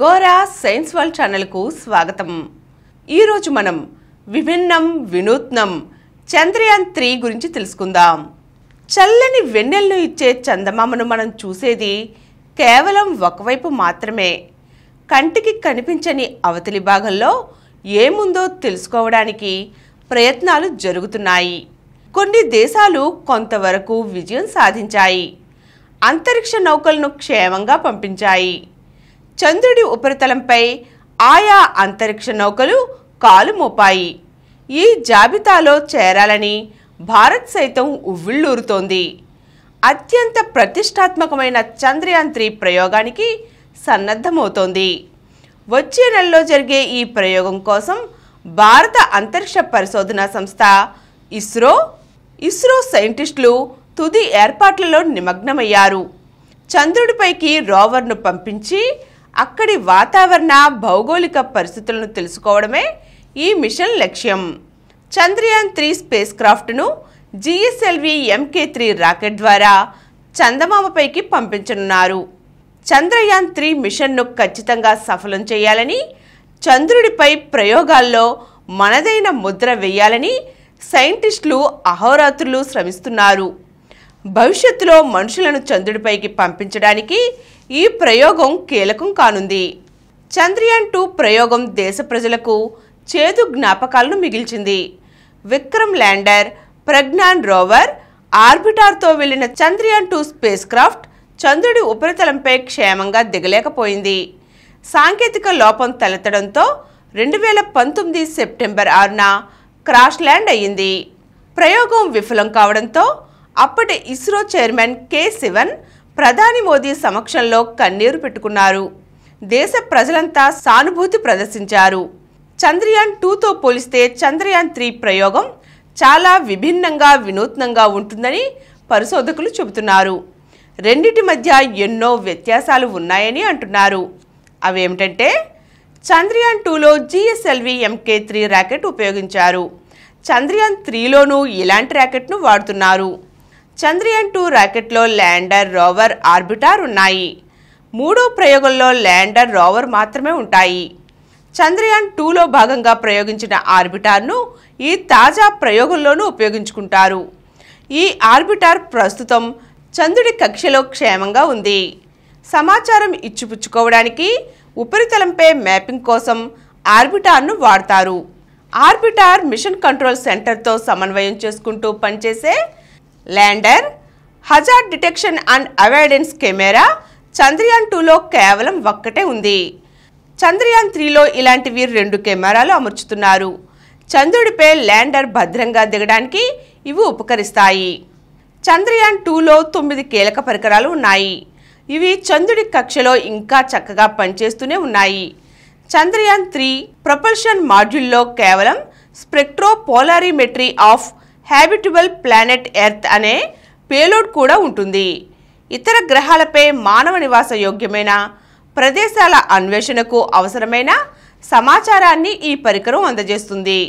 Gora science world ఛానల్కు స్వాగతం ఈరోజు మనం విభిన్నం వినూత్నం చంద్రయాన్ త్రీ గురించి తెలుసుకుందాం చల్లని వెన్నెలను ఇచ్చే చందమామను మనం చూసేది కేవలం ఒకవైపు మాత్రమే కంటికి కనిపించని అవతలి భాగంలో ఏముందో తెలుసుకోవడానికి ప్రయత్నాలు జరుగుతున్నాయి కొన్ని దేశాలు కొంతవరకు విజయం సాధించాయి అంతరిక్ష నౌకలను క్షేమంగా పంపించాయి చంద్రుడి ఉపరితలంపై ఆయా అంతరిక్ష నౌకలు కాలు మోపాయి ఈ జాబితాలో చేరాలని భారత్ సైతం ఉవ్విళ్ళూరుతోంది అత్యంత ప్రతిష్టాత్మకమైన చంద్రయాన్ త్రీ ప్రయోగానికి సన్నద్ధమవుతోంది వచ్చే నెలలో జరిగే ఈ ప్రయోగం కోసం భారత అంతరిక్ష పరిశోధన సంస్థ ఇస్రో ఇస్రో సైంటిస్టులు తుది ఏర్పాట్లలో నిమగ్నమయ్యారు చంద్రుడిపైకి రోవర్ను పంపించి అక్కడి వాతావరణ భౌగోళిక పరిస్థితులను తెలుసుకోవడమే ఈ మిషన్ లక్ష్యం చంద్రయాన్ త్రీ స్పేస్ క్రాఫ్ట్ను జిఎస్ఎల్వి ఎంకే త్రీ రాకెట్ ద్వారా చందమామపైకి పంపించనున్నారు చంద్రయాన్ త్రీ మిషన్ను ఖచ్చితంగా సఫలం చేయాలని చంద్రుడిపై ప్రయోగాల్లో మనదైన ముద్ర వేయాలని సైంటిస్టులు అహోరాత్రులు శ్రమిస్తున్నారు భవిష్యత్తులో మనుషులను చంద్రుడిపైకి పంపించడానికి ఈ ప్రయోగం కీలకం కానుంది చంద్రయాన్ టూ ప్రయోగం దేశ ప్రజలకు చేదు జ్ఞాపకాలను మిగిల్చింది విక్రమ్ ల్యాండర్ ప్రజ్ఞాన్ రోవర్ ఆర్బిటార్తో వెళ్లిన చంద్రయాన్ టూ స్పేస్ క్రాఫ్ట్ చంద్రుడి ఉపరితలంపై క్షేమంగా దిగలేకపోయింది సాంకేతిక లోపం తలెత్తడంతో రెండు వేల పంతొమ్మిది సెప్టెంబర్ ఆరున క్రాష్ ల్యాండ్ అయ్యింది ప్రయోగం విఫలం కావడంతో అప్పటి ఇస్రో చైర్మన్ కె శివన్ ప్రధాని మోదీ సమక్షంలో కన్నీరు పెట్టుకున్నారు దేశ ప్రజలంతా సానుభూతి ప్రదర్శించారు చంద్రయాన్ టూతో పోలిస్తే చంద్రయాన్ త్రీ ప్రయోగం చాలా విభిన్నంగా వినూత్నంగా ఉంటుందని పరిశోధకులు చెబుతున్నారు రెండిటి మధ్య ఎన్నో వ్యత్యాసాలు ఉన్నాయని అంటున్నారు అవేమిటంటే చంద్రయాన్ టూలో జిఎస్ఎల్వి ఎంకే త్రీ ర్యాకెట్ ఉపయోగించారు చంద్రయాన్ త్రీలోనూ ఇలాంటి ర్యాకెట్ను వాడుతున్నారు చంద్రయాన్ టూ రాకెట్లో ల్యాండర్ రోవర్ ఆర్బిటార్ ఉన్నాయి మూడు ప్రయోగంలో ల్యాండర్ రోవర్ మాత్రమే ఉంటాయి చంద్రయాన్ టూలో భాగంగా ప్రయోగించిన ఆర్బిటార్ను ఈ తాజా ప్రయోగంలోనూ ఉపయోగించుకుంటారు ఈ ఆర్బిటార్ ప్రస్తుతం చంద్రుడి కక్షలో క్షేమంగా ఉంది సమాచారం ఇచ్చిపుచ్చుకోవడానికి ఉపరితలంపై మ్యాపింగ్ కోసం ఆర్బిటార్ను వాడతారు ఆర్బిటార్ మిషన్ కంట్రోల్ సెంటర్తో సమన్వయం చేసుకుంటూ పనిచేసే lander hazard detection and avoidance camera Chandrayaan టూలో కేవలం ఒక్కటే ఉంది చంద్రయాన్ త్రీలో ఇలాంటివి రెండు కెమెరాలు అమర్చుతున్నారు చంద్రుడిపై ల్యాండర్ భద్రంగా దిగడానికి ఇవి ఉపకరిస్తాయి చంద్రయాన్ టూలో తొమ్మిది కీలక పరికరాలు ఉన్నాయి ఇవి చంద్రుడి కక్షలో ఇంకా చక్కగా పనిచేస్తూనే ఉన్నాయి చంద్రయాన్ త్రీ ప్రొపల్షన్ మాడ్యూల్లో కేవలం spectropolarimetry of habitable planet earth అనే పేలోడ్ కూడా ఉంటుంది ఇతర గ్రహాలపై మానవ నివాస యోగ్యమైన ప్రదేశాల అన్వేషణకు అవసరమైన సమాచారాన్ని ఈ పరికరం అందజేస్తుంది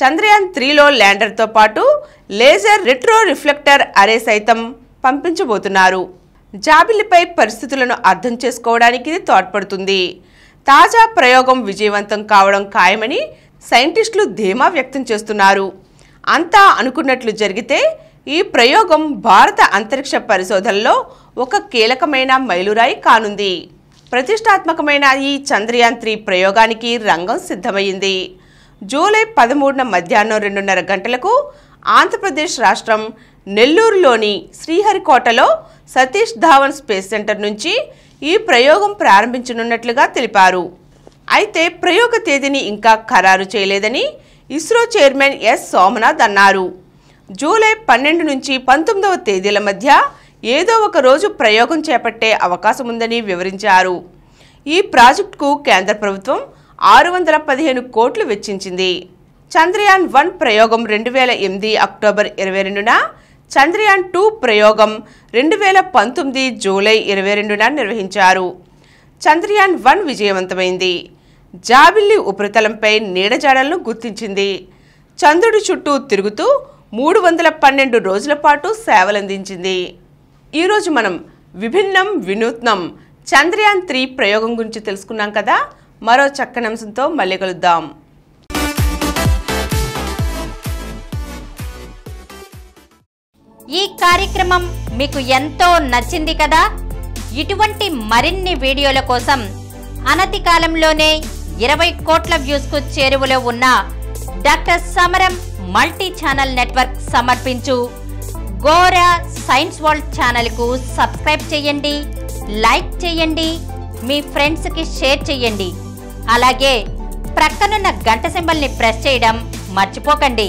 చంద్రయాన్ త్రీలో ల్యాండర్తో పాటు లేజర్ రిట్రో రిఫ్లెక్టర్ అరే సైతం పంపించబోతున్నారు జాబిలిపై పరిస్థితులను అర్థం చేసుకోవడానికి ఇది తోడ్పడుతుంది తాజా ప్రయోగం విజయవంతం కావడం ఖాయమని సైంటిస్టులు ధీమా వ్యక్తం చేస్తున్నారు అంతా అనుకున్నట్లు జరిగితే ఈ ప్రయోగం భారత అంతరిక్ష పరిశోధనలో ఒక కీలకమైన మైలురాయి కానుంది ప్రతిష్టాత్మకమైన ఈ చంద్రయాన్ త్రీ ప్రయోగానికి రంగం సిద్ధమైంది జూలై పదమూడున మధ్యాహ్నం రెండున్నర గంటలకు ఆంధ్రప్రదేశ్ రాష్ట్రం నెల్లూరులోని శ్రీహరికోటలో సతీష్ ధావన్ స్పేస్ సెంటర్ నుంచి ఈ ప్రయోగం ప్రారంభించనున్నట్లుగా తెలిపారు అయితే ప్రయోగ తేదీని ఇంకా ఖరారు చేయలేదని ఇస్రో చైర్మన్ ఎస్ సోమనాథ్ అన్నారు జూలై పన్నెండు నుంచి పంతొమ్మిదవ తేదీల మధ్య ఏదో ఒక రోజు ప్రయోగం చేపట్టే అవకాశం ఉందని వివరించారు ఈ ప్రాజెక్టుకు కేంద్ర ప్రభుత్వం ఆరు వందల పదిహేను కోట్లు వెచ్చించింది చంద్రయాన్ వన్ ప్రయోగం రెండు వేల ఎనిమిది అక్టోబర్ ఇరవై రెండున చంద్రయాన్ టూ ప్రయోగం రెండు వేల పంతొమ్మిది జూలై ఇరవై రెండున నిర్వహించారు చంద్రయాన్ వన్ విజయవంతమైంది జాబిల్లి ఉపరితలంపై నీడజాడలను గుర్తించింది చంద్రుడి చుట్టూ తిరుగుతూ మూడు వందల పన్నెండు రోజుల పాటు సేవలందించింది ఈరోజు మనం విభిన్నం వినూత్నం చంద్రయాన్ త్రీ ప్రయోగం గురించి తెలుసుకున్నాం కదా మరో చక్కని అంశంతో మళ్ళీ కలుద్దాం ఈ కార్యక్రమం మీకు ఎంతో నచ్చింది కదా ఇటువంటి మరిన్ని వీడియోల కోసం అనతి కాలంలోనే ఇరవై కోట్ల వ్యూస్ కు చేరువలో ఉన్న డాక్టర్ సమరం మల్టీ ఛానల్ నెట్వర్క్ సమర్పించు గోరా సైన్స్ వరల్డ్ ఛానల్కు సబ్స్క్రైబ్ చేయండి లైక్ చేయండి మీ ఫ్రెండ్స్కి షేర్ చేయండి అలాగే ప్రక్కనున్న గంట సింబల్ని ప్రెస్ చేయడం మర్చిపోకండి